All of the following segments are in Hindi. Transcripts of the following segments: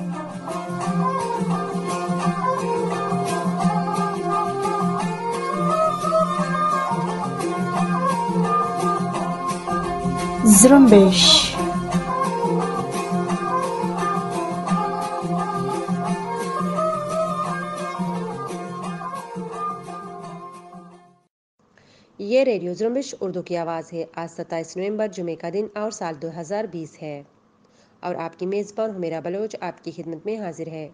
ये रेडियो जुम्बिश उर्दू की आवाज़ है आज सत्ताईस नवंबर जुमे का दिन और साल 2020 है और आपकी मेज़बान हमेरा बलोच आपकी खिदमत में हाजिर है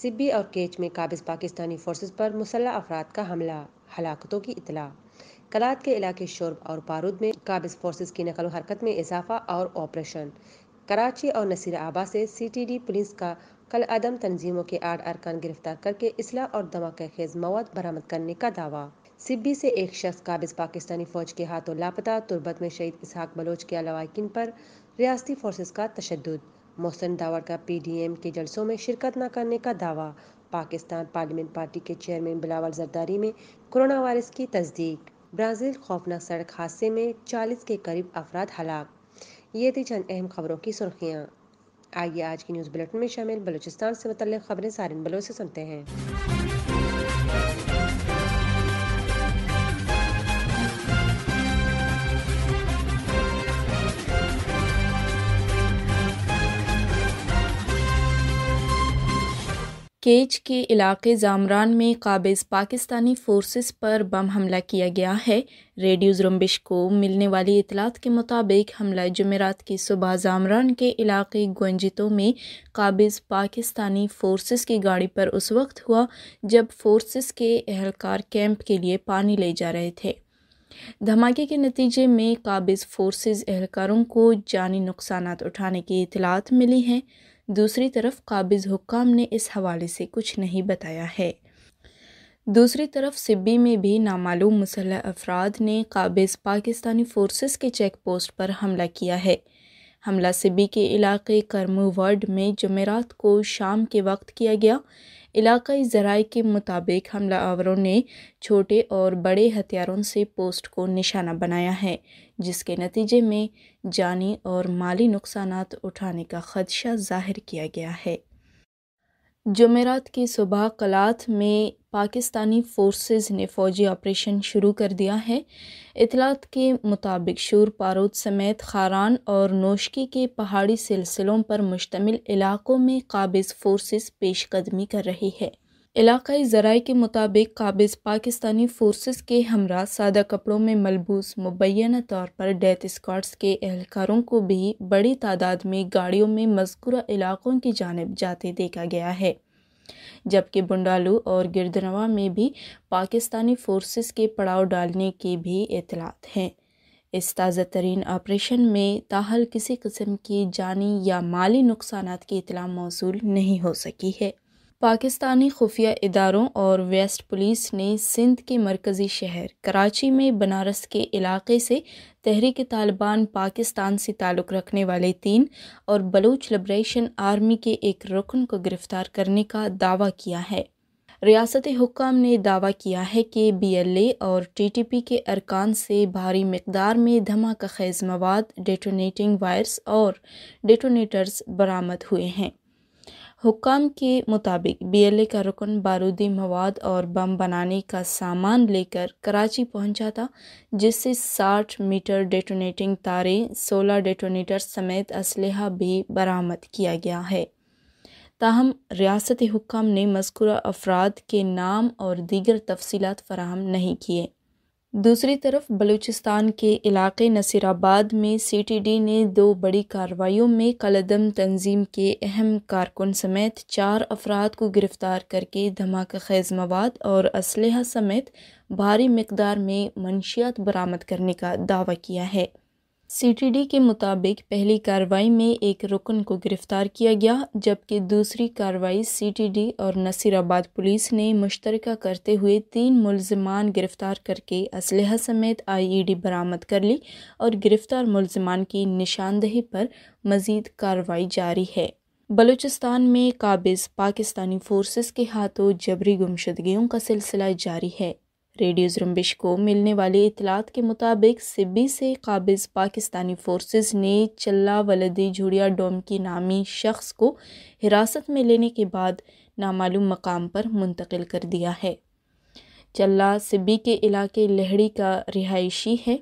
सिब्बी और केच में काबिज पाकिस्तानी फोर्स पर मुसल अफराद का हमला हलाकतों की इतला कलात के इलाके शोरब और बारूद में काबिज फोर्स की नकल हरकत में इजाफा और ऑपरेशन कराची और नसीर आबाद से सीटीडी पुलिस का कल अदम तंजीमों के आठ अरकान गिरफ्तार करके इसला और के खेज मवाद बरामद करने का दावा सिब्बी से एक शख्स काबिज पाकिस्तानी फौज के हाथों लापता तुर्बत में शहीद इसहाक बलोच के अलावा पर रियाती फोर्सेज का तशद मोहसिन दावर का पीडीएम के जलसों में शिरकत न करने का दावा पाकिस्तान पार्लियामेंट पार्टी के चेयरमैन बिलावल जरदारी में कोरोना वायरस की तस्दीक ब्राज़ील खौफनाक सड़क हादसे में 40 के करीब अफराद हलाक ये थी चंद अहम खबरों की सुर्खियाँ आइए आज की न्यूज़ बुलेटिन में शामिल बलूचिस्तान से मतलब खबरें सारे बलों से सुनते हैं केच के इलाके जामरान में काबिज़ पाकिस्तानी फोर्सेस पर बम हमला किया गया है रेडियो जुम्बिश को मिलने वाली इतलात के मुताबिक हमला जमेरात की सुबह जामरान के इलाके गंजितों में काबिज़ पाकिस्तानी फोर्सेस की गाड़ी पर उस वक्त हुआ जब फोर्सेस के एहलकार कैंप के लिए पानी ले जा रहे थे धमाके के नतीजे में काबिज़ फोर्सेस एहलकारों को जानी नुकसान उठाने की इतलात मिली हैं दूसरी तरफ काबिज़ हुकाम ने इस हवाले से कुछ नहीं बताया है दूसरी तरफ सिब्बी में भी नामालूम मुसलह अफराद ने काबिज़ पाकिस्तानी फोर्सेस के चेक पोस्ट पर हमला किया है हमला सिब्बी के इलाके कर्मू वर्ड में जमेरात को शाम के वक्त किया गया इलाकई ज़राए के मुताबिक हमला आवरों ने छोटे और बड़े हथियारों से पोस्ट को निशाना बनाया है जिसके नतीजे में जानी और माली नुकसान उठाने का खदशा जाहिर किया गया है जमेरात की सुबह कलाथ में पाकिस्तानी फोर्सेस ने फौजी ऑपरेशन शुरू कर दिया है इतलात के मुताबिक शूर पारोद समेत खारान और नोशकी के पहाड़ी सिलसिलों पर मुश्तमिल इलाकों में काबिज फोर्सेस पेशकदमी कर रही है इलाकई जराए के मुताबिक काबिज पाकिस्तानी फोर्सेस के हमरा सादा कपड़ों में मलबूस मुबैना तौर पर डेथ स्कॉट्स के एहलकारों को भी बड़ी तादाद में गाड़ियों में मजकूरा इलाकों की जानब जाते देखा गया है जबकि बुंडालू और गिरदनवा में भी पाकिस्तानी फोर्सेस के पड़ाव डालने के भी इतलात हैं इस ताज़ा तरीन ऑपरेशन में ताहल किसी किस्म की जानी या माली नुकसान की इतला मौसू नहीं हो सकी है पाकिस्तानी खुफिया इदारों और वेस्ट पुलिस ने सिंध के मरकज़ी शहर कराची में बनारस के इलाके से तहरीक तालिबान पाकिस्तान से ताल्लुक़ रखने वाले तीन और बलूच लिब्रेशन आर्मी के एक रुकन को गिरफ़्तार करने का दावा किया है रियासत हुकाम ने दावा किया है कि बी एल ए और टी टी पी के अरकान से भारी मकदार में धमाका खेज मवाद डेटोनेटिंग वायर्स और डेटोनेटर्स बरामद हुए हैं हुकाम के मुताबिक बीएलए का रुकन बारूदी मवाद और बम बनाने का सामान लेकर कराची पहुंचा था जिससे 60 मीटर डेटोनेटिंग तारें 16 डेटोनेटर समेत असलहा भी बरामद किया गया है ताहम रियासत हुकाम ने मस्कुरा अफराद के नाम और दीगर तफसीत फराहम नहीं किए दूसरी तरफ बलूचिस्तान के इलाके नसीराबाद में सीटीडी ने दो बड़ी कार्रवाइयों में कलदम तंजीम के अहम कारकुन समेत चार अफराद को गिरफ़्तार करके धमाका खेज मवाद और इसलह समेत भारी मकदार में मनशियात बरामद करने का दावा किया है सीटीडी के मुताबिक पहली कार्रवाई में एक रुकन को गिरफ्तार किया गया जबकि दूसरी कार्रवाई सीटीडी और नसीराबाद पुलिस ने मुश्तरक करते हुए तीन मुलजमान गिरफ्तार करके असलहा समेत आईईडी e बरामद कर ली और गिरफ्तार मुलजमान की निशानदेही पर मजीद कार्रवाई जारी है बलूचिस्तान में काबिज पाकिस्तानी फोर्सेस के हाथों जबरी गुमशदगियों का सिलसिला जारी है रेडियो जुम्बिश को मिलने वाली इतलात के मुताबिक सिब्बी से काबिज पाकिस्तानी फोर्सेस ने चल्ला वलदी झुड़िया डोम की नामी शख्स को हिरासत में लेने के बाद नामालूम मकाम पर मुंतकिल कर दिया है चल्ला सिब्बी के इलाके लहड़ी का रिहायशी है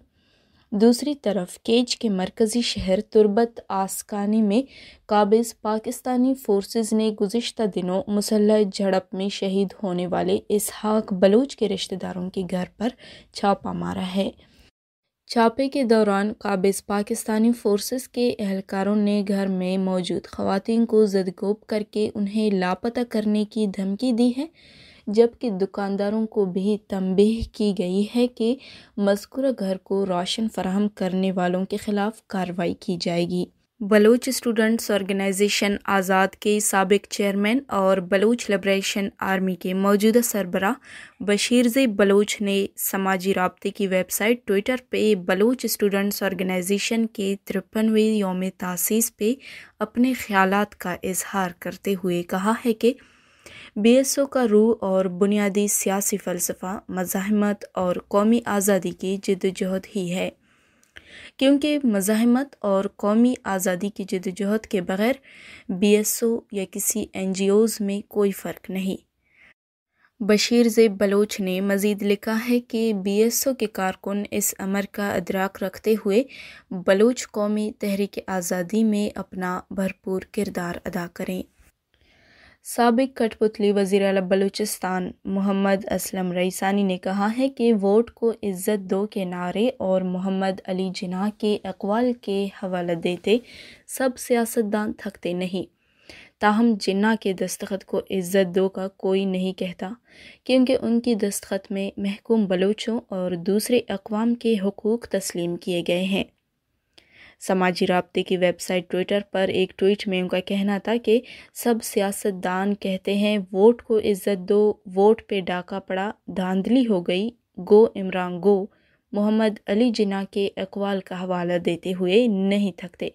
दूसरी तरफ केज के मरकज़ी शहर तुरबत आसकानी में काबिज़ पाकिस्तानी फोर्सेज ने गुज्त दिनों मुसलह झड़प में शहीद होने वाले इसहाक बलूच के रिश्तेदारों के घर पर छापा मारा है छापे के दौरान काबिज पाकिस्तानी फोर्सेस के एहलकारों ने घर में मौजूद खुवान को जदगोब करके उन्हें लापता करने की धमकी दी है जबकि दुकानदारों को भी तंबीह की गई है कि मस्कुरा घर को राशन फराहम करने वालों के ख़िलाफ़ कार्रवाई की जाएगी बलोच स्टूडेंट्स ऑर्गेनाइजेशन आज़ाद के सबक चेयरमैन और बलूच लिब्रेशन आर्मी के मौजूदा सरबरा बशीरजे बलोच ने समाजी रबते की वेबसाइट ट्विटर पे बलोच स्टूडेंट्स ऑर्गेनाइजेशन के तिरपनवे योम तसीस पे अपने ख्याल का इजहार करते हुए कहा है कि बीएसओ का रूह और बुनियादी सियासी फ़लसफ़ा मज़ामत और कौमी आज़ादी की जदोजहद ही है क्योंकि मज़ामत और कौमी आज़ादी की जदोजहद के बगैर बीएसओ या किसी एन में कोई फ़र्क नहीं बशीर जेब बलोच ने मज़ीद लिखा है कि बी एस ओ के कारकुन इस अमर का अदराक रखते हुए बलोच कौमी तहरीक आज़ादी में अपना भरपूर किरदार अदा करें सबक कठपुतली वजीर अल बलूचिस्तान मोहम्मद असलम रईसानी ने कहा है कि वोट को इज़्ज़त दो के नारे और मोहम्मद अली जिनाह के अकवाल के हवाला देते सब सियासतदान थकते नहीं ताहम जिन्ना के दस्तखत को इज़्ज़त दो का कोई नहीं कहता क्योंकि उनकी दस्तखत में महकूम बलोचों और दूसरे अकवाम के हकूक़ तस्लीम किए गए हैं समाजी रबते की वेबसाइट ट्विटर पर एक ट्वीट में उनका कहना था कि सब सियासतदान कहते हैं वोट को इज्जत दो वोट पे डाका पड़ा धांधली हो गई गो इमरान गो मोहम्मद अली जिना के अकवाल का हवाला देते हुए नहीं थकते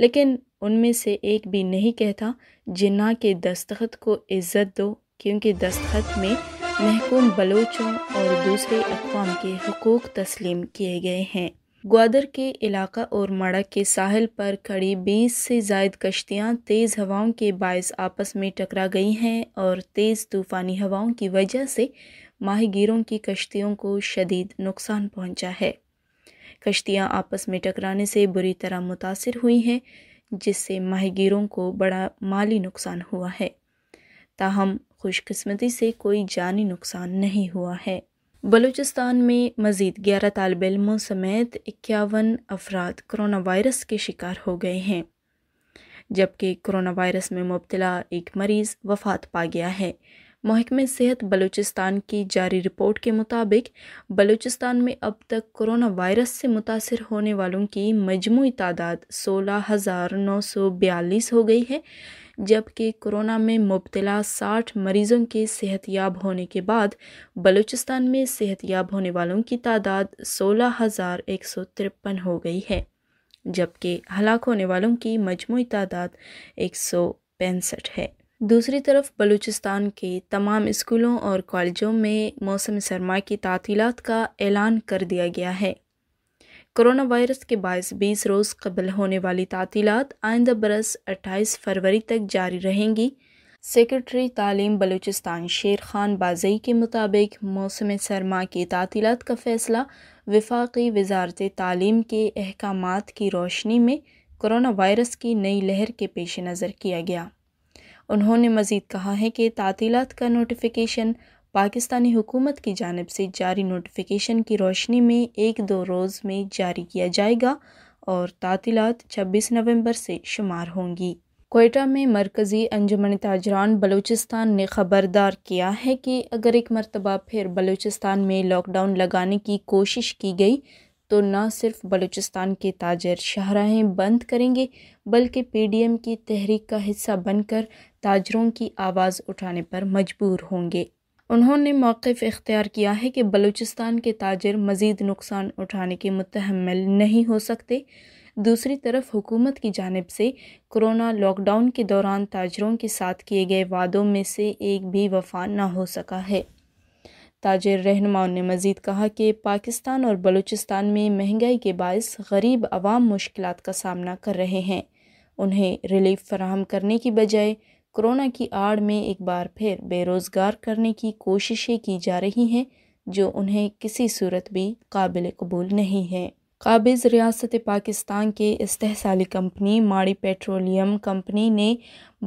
लेकिन उनमें से एक भी नहीं कहता जिन्ना के दस्तखत को इज़्ज़त दो क्योंकि दस्तखत में महकूम बलोचों और दूसरे अकवाम के हकूक़ तस्लीम किए गए हैं ग्वादर के इलाका और मड़क के साहिल पर खड़ी बीस से जायद कश्तियां तेज़ हवाओं के बायस आपस में टकरा गई हैं और तेज़ तूफ़ानी हवाओं की वजह से माहिगीरों की कश्तियों को शदीद नुकसान पहुंचा है कश्तियां आपस में टकराने से बुरी तरह मुतासर हुई हैं जिससे माहिगीरों को बड़ा माली नुकसान हुआ है ताहम खुशकस्मती से कोई जानी नुकसान नहीं हुआ है बलूचिस्तान में मज़ीद ग्यारह तालब इलमों समेत इक्यावन अफराद करोना वायरस के शिकार हो गए हैं जबकि कोरोना वायरस में मुबतला एक मरीज़ वफात पा गया है महकमे सेहत बलूचिस्तान की जारी रिपोर्ट के मुताबिक बलूचिस्तान में अब तक करोना वायरस से मुतासर होने वालों की मजमू तादाद सोलह हज़ार नौ सौ बयालीस हो गई है जबकि कोरोना में मुबतला साठ मरीज़ों के सेहतियाब होने के बाद बलूचिस्तान में सेहतियाब होने वालों की तादाद सोलह हज़ार एक सौ तिरपन हो गई है जबकि हलाक होने वालों की मजमू तादाद एक सौ पैंसठ है दूसरी तरफ बलूचिस्तान के तमाम स्कूलों और कॉलेजों में मौसम सरमा की तातीलत का ऐलान कर दिया गया है कोरोना वायरस के बायस बीस रोज़ कबल होने वाली तातीलत आइंदा बरस अट्ठाईस फरवरी तक जारी रहेंगी सेक्रेटरी तालीम बलूचिस्तान शेर खान बाजई के मुताबिक मौसम सरमा की तातीलत का फ़ैसला वफाकी वजारत तालीम के अहकाम की रोशनी में कोरोना वायरस की नई लहर के पेश नज़र किया गया उन्होंने मज़ीद कहा है कि तातीलत का नोटिफिकेशन पाकिस्तानी हुकूमत की जानब से जारी नोटिफिकेशन की रोशनी में एक दो रोज़ में जारी किया जाएगा और तातीलत छब्बीस नवंबर से शुमार होंगी कोयटा में मरकज़ी अंजुमन ताजरान बलूचिस्तान ने ख़बरदार किया है कि अगर एक मरतबा फिर बलूचिस्तान में लॉकडाउन लगाने की कोशिश की गई तो न सिर्फ बलूचिस्तान के ताजर शाहराहें बंद करेंगे बल्कि पीडीएम की तहरीक का हिस्सा बनकर ताजरों की आवाज़ उठाने पर मजबूर होंगे उन्होंने मौक़ इख्तियार किया है कि बलूचिस्तान के ताजर मज़ीद नुकसान उठाने के मुतहमल नहीं हो सकते दूसरी तरफ हुकूमत की जानब से कोरोना लॉकडाउन के दौरान ताजरों के साथ किए गए वादों में से एक भी वफा ना हो सका है ताजर रहनुमाओं ने मज़ीद कहा कि पाकिस्तान और बलूचिस्तान में महंगाई के बायस गरीब आवाम मुश्किल का सामना कर रहे हैं उन्हें रिलीफ फराहम करने की बजाय कोरोना की आड़ में एक बार फिर बेरोज़गार करने की कोशिशें की जा रही हैं जो उन्हें किसी सूरत भी काबिल कबूल नहीं है काबिज़ रियासत पाकिस्तान के इस्तेसाली कंपनी माड़ी पेट्रोलियम कंपनी ने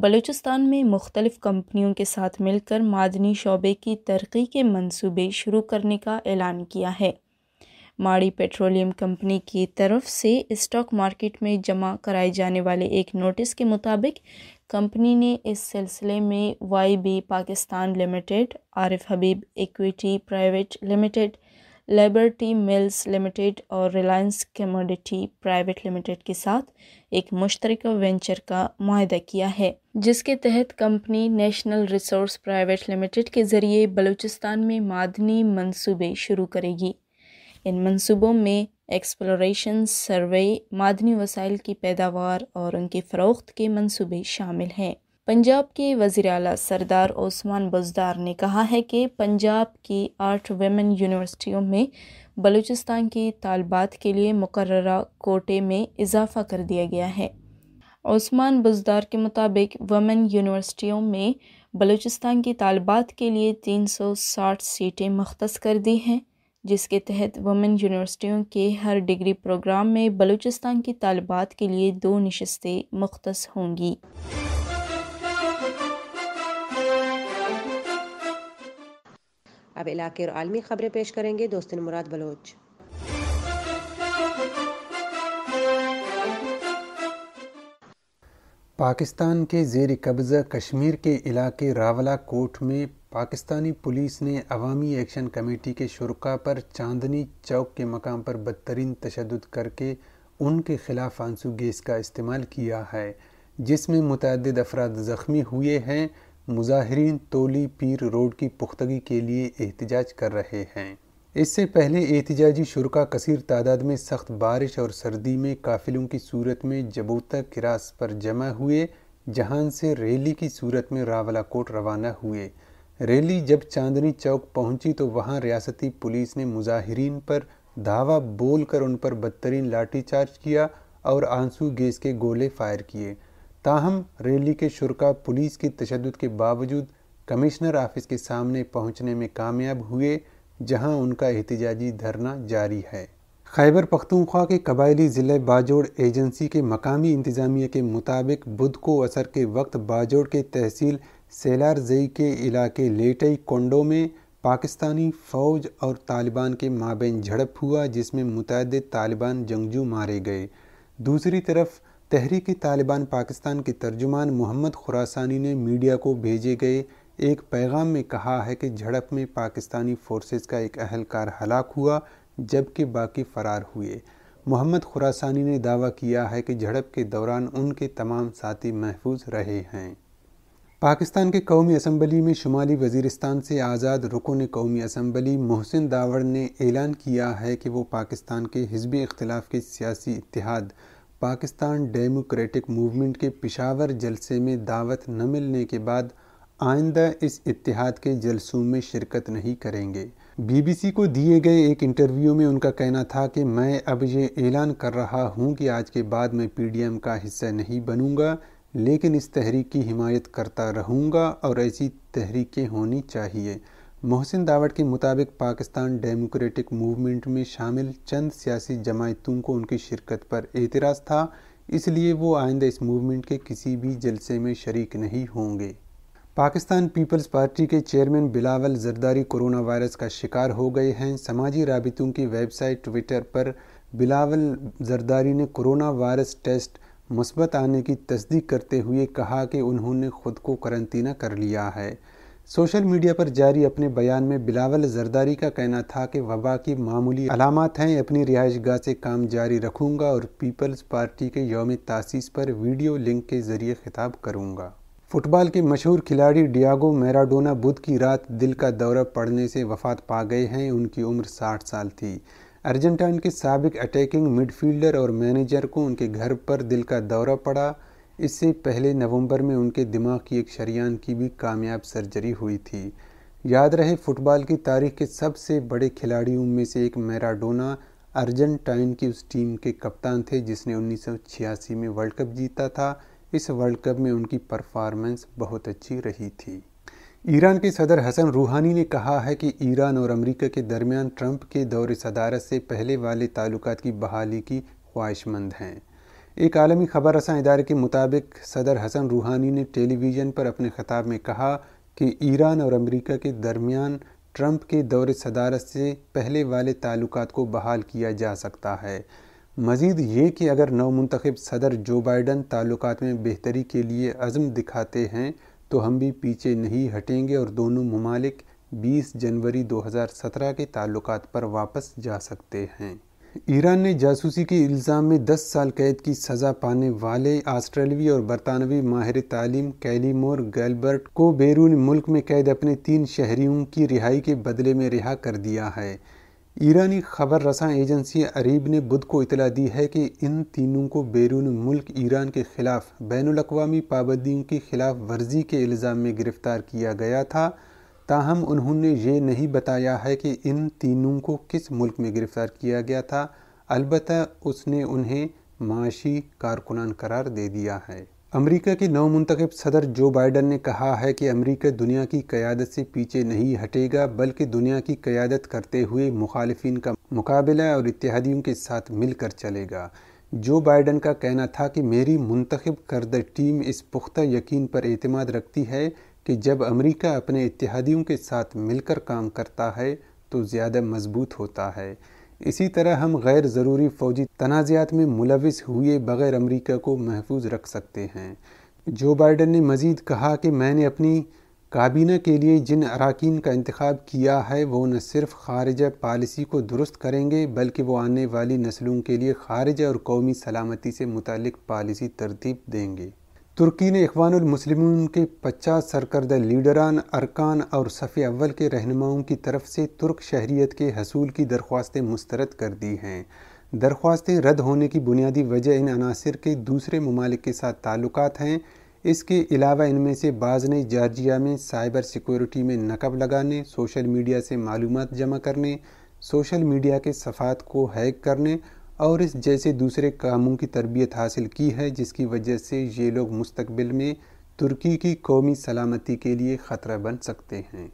बलूचिस्तान में मुख्तलिफ़ कंपनियों के साथ मिलकर मादनी शोबे की तरक्की के मंसूबे शुरू करने का ऐलान किया है माड़ी पेट्रोलियम कंपनी की तरफ से स्टॉक मार्केट में जमा कराए जाने वाले एक नोटिस के मुताबिक कंपनी ने इस सिलसिले में Y B Pakistan limited Arif Habib equity private limited Liberty mills limited और रिलायंस कमोडिटी प्राइवेट लिमिटेड के साथ एक मुश्तरक वेंचर का माहदा किया है जिसके तहत company national resource private limited के ज़रिए बलूचिस्तान में मादनी मंसूबे शुरू करेगी इन मंसूबों में एक्सप्लोरेशन सर्वे मादनी वसाइल की पैदावार और उनकी फ़रोख्त के मंसूबे शामिल हैं पंजाब के वज़ी अला सरदार ओस्मान बुजदार ने कहा है कि पंजाब की आठ वेमेन यूनिवर्सिटियों में बलूचिस्तान की तालबात के लिए मुकर कोटे में इजाफा कर दिया गया है ओस्मान बुजदार के मुताबिक वमेन यूनिवर्सिटियों में बलूचिस्तान की तालबात के लिए 360 सीटें मख्त कर दी हैं जिसके तहत वमेन यूनिवर्सिटियों के हर डिग्री प्रोग्राम में बलूचिस्तान की तलबात के लिए दो नशस्तें मुख्त होंगी अब इलाके और आलमी खबरें पेश करेंगे दोस्तिन मुराद बलोच पाकिस्तान के जेर कब्ज़ा कश्मीर के इलाके रावला कोट में पाकिस्तानी पुलिस ने अवामी एक्शन कमेटी के शुरा पर चांदनी चौक के मकाम पर बदतरीन तशद करके उनके खिलाफ आंसू गैस का इस्तेमाल किया है जिसमें मुतद अफराद ज़ख्मी हुए हैं मुजाहरीन तोली पीर रोड की पुख्तगी के लिए एहतजाज कर रहे हैं इससे पहले एहतजाजी शुरा कसर तादाद में सख्त बारिश और सर्दी में काफिलों की सूरत में जबूता किरास पर जमा हुए जहां से रैली की सूरत में रावला कोट रवाना हुए रैली जब चांदनी चौक पहुंची तो वहां रियासती पुलिस ने मुजाहिरीन पर धावा बोलकर उन पर बदतरीन लाठीचार्ज किया और आंसू गैस के गोले फायर किए ताहम रैली के शुरा पुलिस के तशद के बावजूद कमिश्नर ऑफिस के सामने पहुंचने में कामयाब हुए जहां उनका एहतजाजी धरना जारी है खैबर पख्तूनख्वा के कबायली ज़िले बाजोड़ एजेंसी के मकामी इंतज़ामिया के मुताबिक बुध को असर के वक्त बाजोड़ के तहसील सेलार जई के इलाके लेटई कोंडो में पाकिस्तानी फ़ौज और तालिबान के माबेन झड़प हुआ जिसमें मुतद तालिबान जंगजू मारे गए दूसरी तरफ तहरीक तालिबान पाकिस्तान के तर्जुमान मोहम्मद खुरासानी ने मीडिया को भेजे गए एक पैगाम में कहा है कि झड़प में पाकिस्तानी फोर्सेस का एक अहलकार हलाक हुआ जबकि बाकी फ़रार हुए मोहम्मद खुरासानी ने दावा किया है कि झड़प के दौरान उनके तमाम साथी महफूज रहे हैं पाकिस्तान के कौमी असम्बली में शुमाली वजीरस्तान से आज़ाद रुकन कौमी असम्बली मोहसिन दावर ने ऐलान किया है कि वो पाकिस्तान के हिजबी इख्तलाफ के सियासी इतिहाद पाकिस्तान डेमोक्रेटिक मूवमेंट के पिशावर जलसे में दावत न मिलने के बाद आइंदा इस इतिहाद के जलसों में शिरकत नहीं करेंगे बीबीसी को दिए गए एक इंटरव्यू में उनका कहना था कि मैं अब ये ऐलान कर रहा हूँ कि आज के बाद मैं पीडीएम का हिस्सा नहीं बनूंगा लेकिन इस तहरीक की हिमायत करता रहूँगा और ऐसी तहरीकें होनी चाहिए मोहसिन दावत के मुताबिक पाकिस्तान डेमोक्रेटिक मूवमेंट में शामिल चंद सियासी जमायतों को उनकी शिरकत पर एतराज़ था इसलिए वो आइंदा इस मूवमेंट के किसी भी जलसे में शरीक नहीं होंगे पाकिस्तान पीपल्स पार्टी के chairman Bilawal Zardari corona virus का शिकार हो गए हैं समाजी राबितों की वेबसाइट ट्विटर पर बिलावल जरदारी ने कोरोना वायरस टेस्ट मुस्बत आने की तस्दीक करते हुए कहा कि उन्होंने खुद को करंतना कर लिया है सोशल मीडिया पर जारी अपने बयान में बिलावल जरदारी का कहना था कि वबा की मामूली अलामत हैं अपनी रिहाइश गाह से काम जारी रखूँगा और पीपल्स पार्टी के योम तासीस पर वीडियो लिंक के ज़रिए खिताब करूँगा फुटबॉल के मशहूर खिलाड़ी डियागो मैराडोना बुध की रात दिल का दौरा पड़ने से वफात पा गए हैं उनकी उम्र 60 साल थी अर्जेंटाइन के सबक अटैकिंग मिडफील्डर और मैनेजर को उनके घर पर दिल का दौरा पड़ा इससे पहले नवंबर में उनके दिमाग की एक शरियान की भी कामयाब सर्जरी हुई थी याद रहे फुटबॉल की तारीख के सबसे बड़े खिलाड़ियों में से एक मैराडोना अर्जेंटाइन की उस टीम के कप्तान थे जिसने 1986 में वर्ल्ड कप जीता था इस वर्ल्ड कप में उनकी परफॉर्मेंस बहुत अच्छी रही थी ईरान के सदर हसन रूहानी ने कहा है कि ईरान और अमेरिका के दरमियान ट्रंप के दौर सदारत से पहले वाले ताल्लुक की बहाली की ख्वाहिशमंद हैं एक आलमी खबर रसा इदारे के मुताबिक सदर हसन रूहानी ने टेलीविज़न पर अपने खिताब में कहा कि ईरान और अमेरिका के दरमियान ट्रंप के दौर सदारत से पहले वाले ताल्लुक को बहाल किया जा सकता है मजीद ये कि अगर नवमंतखब सदर जो बाइडन ताल्लुक में बेहतरी के लिए अज़म दिखाते हैं तो हम भी पीछे नहीं हटेंगे और दोनों ममालिक 20 जनवरी 2017 के ताल्लुक पर वापस जा सकते हैं ईरान ने जासूसी के इल्ज़ाम में 10 साल कैद की सज़ा पाने वाले ऑस्ट्रेलवी और बरतानवी माहिर तालीम कैलीमोर गैलबर्ट को बैरून मुल्क में कैद अपने तीन शहरियों की रिहाई के बदले में रिहा कर दिया है ईरानी खबर रसा एजेंसी अरीब ने बुध को इतला दी है कि इन तीनों को बैरून मुल्क ईरान के खिलाफ बैन अवी पाबंदियों की खिलाफ वर्जी के इल्ज़ाम में गिरफ़्तार किया गया था ताहम उन्होंने ये नहीं बताया है कि इन तीनों को किस मुल्क में गिरफ़्तार किया गया था अलबत् उसने उन्हें माशी कारकुनान करार दे दिया है अमेरिका के नव मुंतखब सदर जो बाइडन ने कहा है कि अमेरिका दुनिया की क़्यादत से पीछे नहीं हटेगा बल्कि दुनिया की क़्यादत करते हुए मुखालफन का मुकाबला और इतिहादियों के साथ मिलकर चलेगा जो बाइडन का कहना था कि मेरी मुंतखब करद टीम इस पुख्ता यकीन पर अतमाद रखती है कि जब अमेरिका अपने इतिहादियों के साथ मिलकर काम करता है तो ज़्यादा मजबूत होता है इसी तरह हम गैर ज़रूरी फौजी तनाज़ात में मुलविस हुए बग़ैर अमरीका को महफूज रख सकते हैं जो बाइडन ने मज़ीद कहा कि मैंने अपनी काबीना के लिए जिन अरकान का इंतखब किया है वो न सिर्फ खारजा पॉलिसी को दुरुस्त करेंगे बल्कि वो आने वाली नस्लों के लिए खारजा और कौमी सलामती से मुतल पॉलिसी तरतीब देंगे तुर्की ने अखबानमसलिम के पचास सरकर्द लीडरान अरकान और सफ़े अव्वल के रहनुमाओं की तरफ से तुर्क शहरीत के हसूल की दरख्वास्तें मुस्तरद कर दी हैं दरख्वास्तें रद्द होने की बुनियादी वजह इन अनासर के दूसरे ममालिक के साथ ताल्लुक हैं इसके अलावा इनमें से बाज़ ने जार्जिया में साइबर सिक्योरिटी में नकब लगाने सोशल मीडिया से मालूम जमा करने सोशल मीडिया के सफ़ात को हैक करने और इस जैसे दूसरे कामों की तरबियत हासिल की है जिसकी वजह से ये लोग मुस्तबिल में तुर्की की कौमी सलामती के लिए ख़तरा बन सकते हैं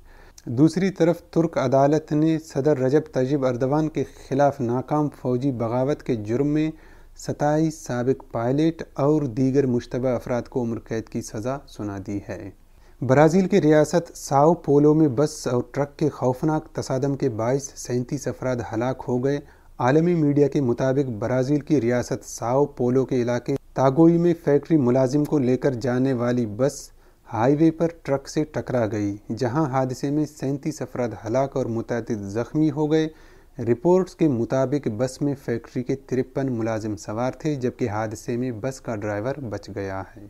दूसरी तरफ तुर्क अदालत ने सदर रजब तजिब अरदवान के ख़िलाफ़ नाकाम फौजी बगावत के जुर्म में सताईस सबक पायलट और दीगर मुशतबा अफराद को उम्र कैद की सज़ा सुना दी है ब्राज़ील की रियासत साओ पोलो में बस और ट्रक के खौफनाक तसादम के बायस सैंतीस अफराद हलाक हो गए आलमी मीडिया के मुताबिक ब्राज़ील की रियासत साओ पोलो के इलाके तागोई में फैक्ट्री मुलाजिम को लेकर जाने वाली बस हाईवे पर ट्रक से टकरा गई जहां हादसे में सैंतीस अफराद हलाक और मुतद ज़ख्मी हो गए रिपोर्ट्स के मुताबिक बस में फैक्ट्री के तिरपन मुलाजिम सवार थे जबकि हादसे में बस का ड्राइवर बच गया है